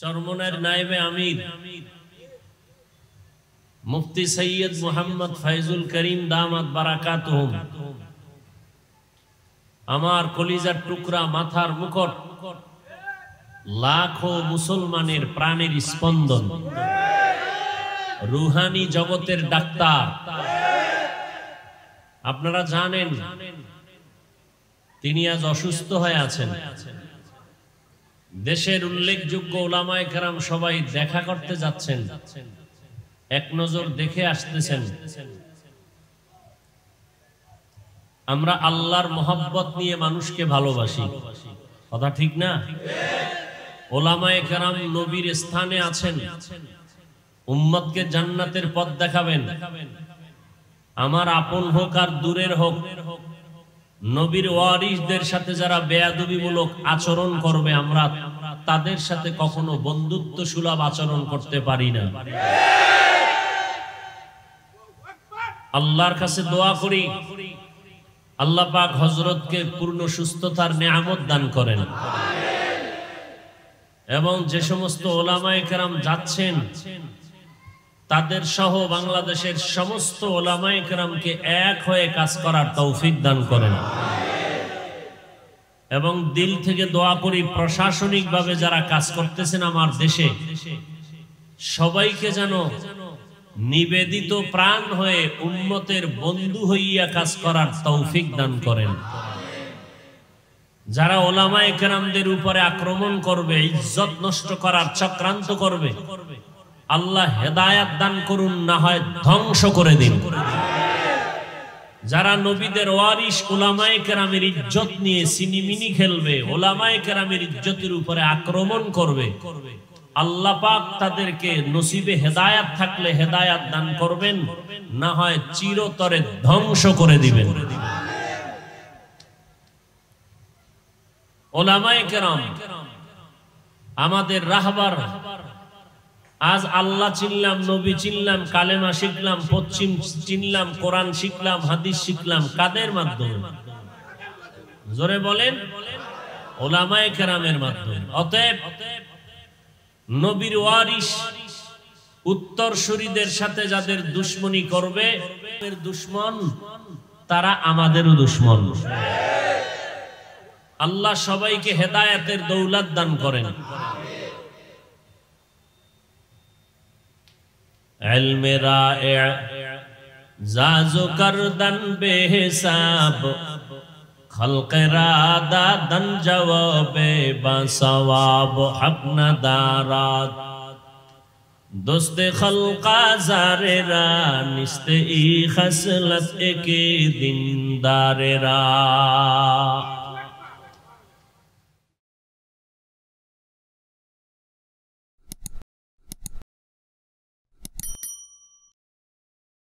চরমনের নাইবে আমির মুফতি সৈয়দ মোহাম্মদ ফাইজুল করিম দামাত বারাকাত আমার কলিজার টুকরা মাথার মুকট লাখো মুসলমানের প্রাণের স্পন্দন রুহানি জগতের ডাক্তার আপনারা জানেন তিনি আজ অসুস্থ হয়ে আছেন দেশের উল্লেখযোগ্য ওলামায় কেরাম সবাই দেখা করতে যাচ্ছেন এক নজর দেখে আসতেছেন আমরা আল্লাহর মোহাব্বত নিয়ে মানুষকে ভালোবাসি কথা ঠিক না ওলামায় কেরাম নবীর স্থানে আছেন উম্মতকে জান্নাতের পথ দেখাবেন আমার আপন হোক আর দূরের হোক নবীর ওয়ারিসদের সাথে যারা বেয়াদবিমূলক আচরণ করবে আমরা তাদের সাথে কখনো বন্ধুত্ব সুলভ আচরণ করতে পারি না আল্লাহর কাছে দোয়া করি আল্লাহ পাক হজরতকে পূর্ণ সুস্থতার নিয়ামত দান করেন এবং যে সমস্ত ওলামায় কেরাম যাচ্ছেন তাদের সহ বাংলাদেশের সমস্ত ওলামাইকরামকে এক হয়ে কাজ করার তৌফিক দান করেন এবং দিল থেকে দোয়া করি প্রশাসনিকভাবে যারা কাজ করতেছেন আমার দেশে সবাইকে যেন নিবেদিত প্রাণ হয়ে উন্মতের বন্ধু হইয়া কাজ করার তৌফিক দান করেন যারা ওলামা একরামদের উপরে আক্রমণ করবে ইজ্জত নষ্ট করার চক্রান্ত করবে আল্লাহ হেদায়াত দান করুন না হয় ধ্বংস করে দিন যারা নবীদের ওয়ারিস ওলামায় কেরামের ইজ্জত নিয়ে সিনিমিনি খেলবে ওলামায় কেরামের ইজ্জতের উপরে আক্রমণ করবে আল্লাহ পাক তাদেরকে নসিবে হেদায়াত থাকলে হেদায়াত দান করবেন না হয় চিরতরে ধ্বংস করে দিবেন ওলামায় কেরাম আমাদের রাহবার আজ আল্লাহ চিনলাম নবী চিনলাম কালেমা শিখলাম পশ্চিম চিনলাম কোরআন শিখলাম হাদিস শিখলাম কাদের মাধ্যমে জোরে বলেন ওলামায় কেরামের মাধ্যমে অতএব নবীর ওয়ারিস উত্তর শরীদের সাথে যাদের দুশ্মনী করবে দুশ্মন তারা আমাদেরও দুশ্মন আল্লাহ সবাইকে হেদায়াতের দৌলাত দান করেন علم رائع زازو کردن بے حساب خلق را دادن جواب با سواب حق ندارات دوست خلقا زار را نست ای خسلت اکی دن دار را